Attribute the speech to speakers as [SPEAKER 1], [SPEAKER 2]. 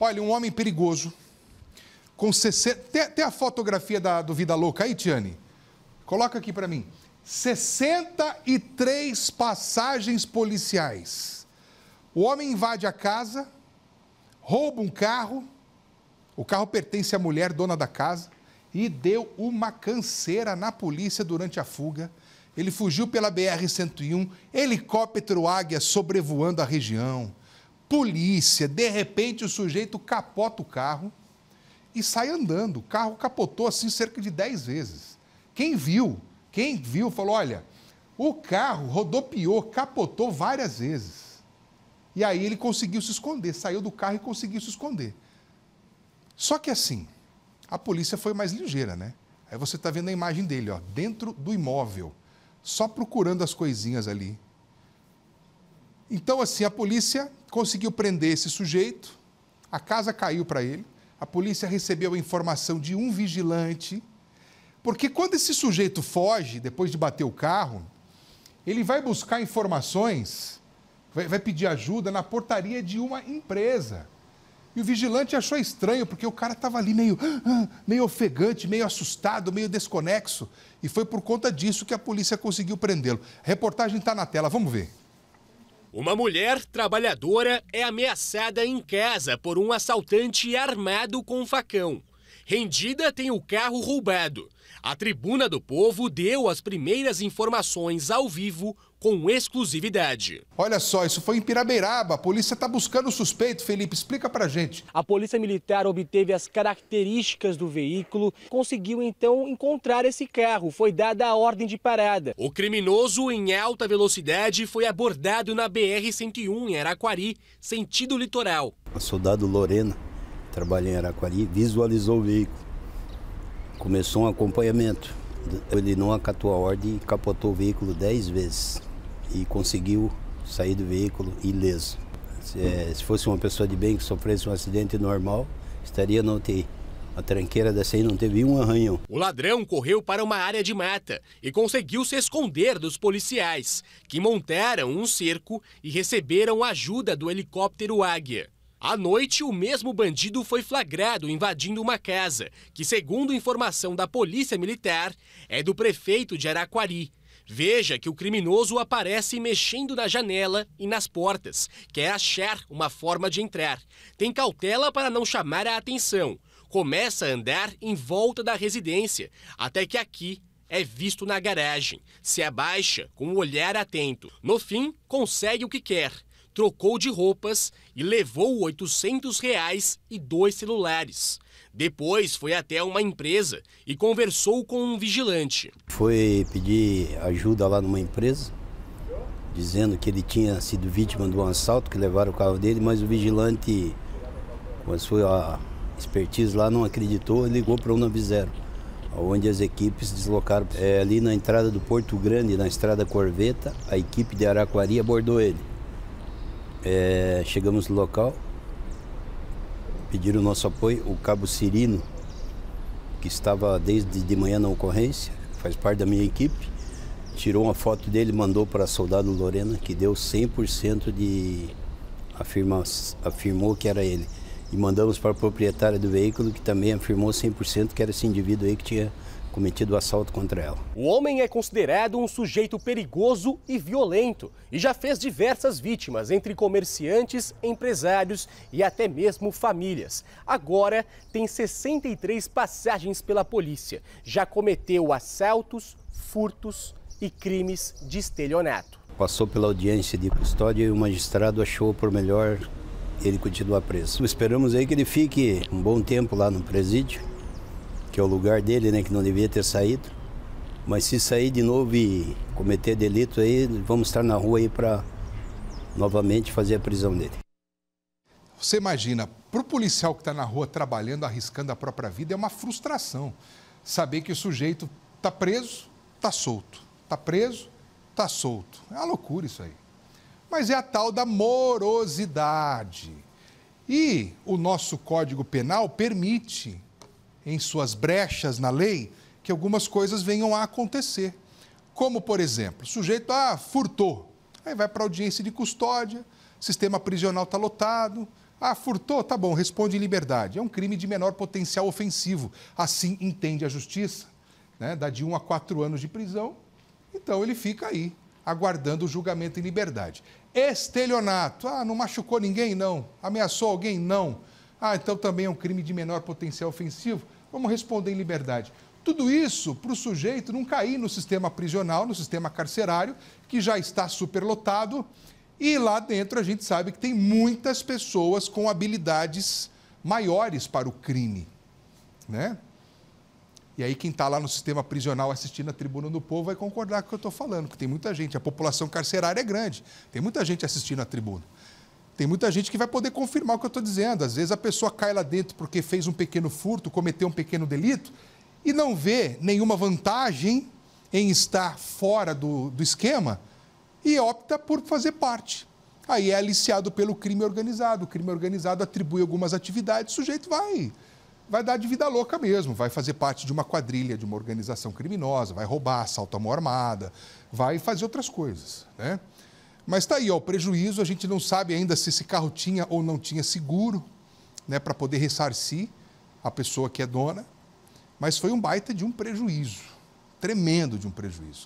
[SPEAKER 1] Olha, um homem perigoso, com 60. Tem, a fotografia da, do Vida Louca aí, Tiane? Coloca aqui para mim. 63 passagens policiais. O homem invade a casa, rouba um carro, o carro pertence à mulher dona da casa, e deu uma canseira na polícia durante a fuga. Ele fugiu pela BR-101, helicóptero Águia sobrevoando a região polícia. De repente, o sujeito capota o carro e sai andando. O carro capotou assim cerca de 10 vezes. Quem viu, quem viu, falou: olha, o carro rodopiou, capotou várias vezes. E aí ele conseguiu se esconder, saiu do carro e conseguiu se esconder. Só que assim, a polícia foi mais ligeira, né? Aí você está vendo a imagem dele, ó, dentro do imóvel, só procurando as coisinhas ali então, assim, a polícia conseguiu prender esse sujeito, a casa caiu para ele, a polícia recebeu a informação de um vigilante, porque quando esse sujeito foge, depois de bater o carro, ele vai buscar informações, vai, pedir ajuda na portaria de uma empresa. E o vigilante achou estranho, porque o cara estava ali meio, ah, meio ofegante, meio assustado, meio desconexo. E foi por conta disso que a polícia conseguiu prendê-lo. A reportagem está na tela, vamos ver.
[SPEAKER 2] Uma mulher trabalhadora é ameaçada em casa por um assaltante armado com facão. Rendida tem o carro roubado. A Tribuna do Povo deu as primeiras informações ao vivo com exclusividade.
[SPEAKER 1] Olha só, isso foi em Pirabeiraba. A polícia está buscando o suspeito. Felipe, explica para gente.
[SPEAKER 2] A polícia militar obteve as características do veículo, conseguiu então encontrar esse carro. Foi dada a ordem de parada. O criminoso em alta velocidade foi abordado na BR-101 em Araquari, sentido litoral. O
[SPEAKER 3] soldado Lorena trabalha em Araquari, visualizou o veículo. Começou um acompanhamento. Ele não acatou a ordem e capotou o veículo 10 vezes. E conseguiu sair do veículo ileso. Se, é, se fosse uma pessoa de bem que sofresse um acidente normal, estaria na UTI. A tranqueira dessa aí não teve um arranhão.
[SPEAKER 2] O ladrão correu para uma área de mata e conseguiu se esconder dos policiais, que montaram um cerco e receberam ajuda do helicóptero Águia. À noite, o mesmo bandido foi flagrado invadindo uma casa, que, segundo informação da Polícia Militar, é do prefeito de Araquari. Veja que o criminoso aparece mexendo na janela e nas portas, quer achar uma forma de entrar. Tem cautela para não chamar a atenção. Começa a andar em volta da residência, até que aqui é visto na garagem. Se abaixa com um olhar atento. No fim, consegue o que quer trocou de roupas e levou 800 reais e dois celulares. Depois foi até uma empresa e conversou com um vigilante.
[SPEAKER 3] Foi pedir ajuda lá numa empresa, dizendo que ele tinha sido vítima de um assalto, que levaram o carro dele, mas o vigilante, com a sua expertise lá, não acreditou e ligou para o 190, onde as equipes deslocaram. É, ali na entrada do Porto Grande, na estrada Corveta, a equipe de Araquari abordou ele. É, chegamos no local, pediram o nosso apoio, o cabo Cirino, que estava desde de manhã na ocorrência, faz parte da minha equipe, tirou uma foto dele mandou para a soldado Lorena, que deu 100% de. Afirma, afirmou que era ele. E mandamos para a proprietária do veículo, que também afirmou 100% que era esse indivíduo aí que tinha cometido o assalto contra ela.
[SPEAKER 2] O homem é considerado um sujeito perigoso e violento e já fez diversas vítimas entre comerciantes, empresários e até mesmo famílias. Agora tem 63 passagens pela polícia. Já cometeu assaltos, furtos e crimes de estelionato.
[SPEAKER 3] Passou pela audiência de custódia e o magistrado achou por melhor ele continuar preso. Esperamos aí que ele fique um bom tempo lá no presídio que é o lugar dele, né? Que não devia ter saído. Mas se sair de novo e cometer delito aí, vamos estar na rua aí para novamente fazer a prisão dele.
[SPEAKER 1] Você imagina, para o policial que está na rua trabalhando, arriscando a própria vida, é uma frustração saber que o sujeito está preso, está solto. Está preso, está solto. É uma loucura isso aí. Mas é a tal da morosidade. E o nosso Código Penal permite em suas brechas na lei, que algumas coisas venham a acontecer. Como, por exemplo, o sujeito ah, furtou, aí vai para audiência de custódia, sistema prisional está lotado. Ah, furtou? Tá bom, responde em liberdade. É um crime de menor potencial ofensivo. Assim entende a justiça. Né? Dá de um a quatro anos de prisão. Então ele fica aí, aguardando o julgamento em liberdade. Estelionato. Ah, não machucou ninguém? Não. Ameaçou alguém? Não. Ah, então também é um crime de menor potencial ofensivo vamos responder em liberdade. Tudo isso para o sujeito não cair no sistema prisional, no sistema carcerário, que já está superlotado. E lá dentro a gente sabe que tem muitas pessoas com habilidades maiores para o crime. Né? E aí quem está lá no sistema prisional assistindo a Tribuna do Povo vai concordar com o que eu estou falando, que tem muita gente, a população carcerária é grande, tem muita gente assistindo a Tribuna. Tem muita gente que vai poder confirmar o que eu estou dizendo. Às vezes a pessoa cai lá dentro porque fez um pequeno furto, cometeu um pequeno delito e não vê nenhuma vantagem em estar fora do, do esquema e opta por fazer parte. Aí é aliciado pelo crime organizado. O crime organizado atribui algumas atividades, o sujeito vai vai dar de vida louca mesmo, vai fazer parte de uma quadrilha, de uma organização criminosa, vai roubar, assalta a mão armada, vai fazer outras coisas, né? Mas está aí ó, o prejuízo, a gente não sabe ainda se esse carro tinha ou não tinha seguro, né, para poder ressarcir a pessoa que é dona, mas foi um baita de um prejuízo, tremendo de um prejuízo.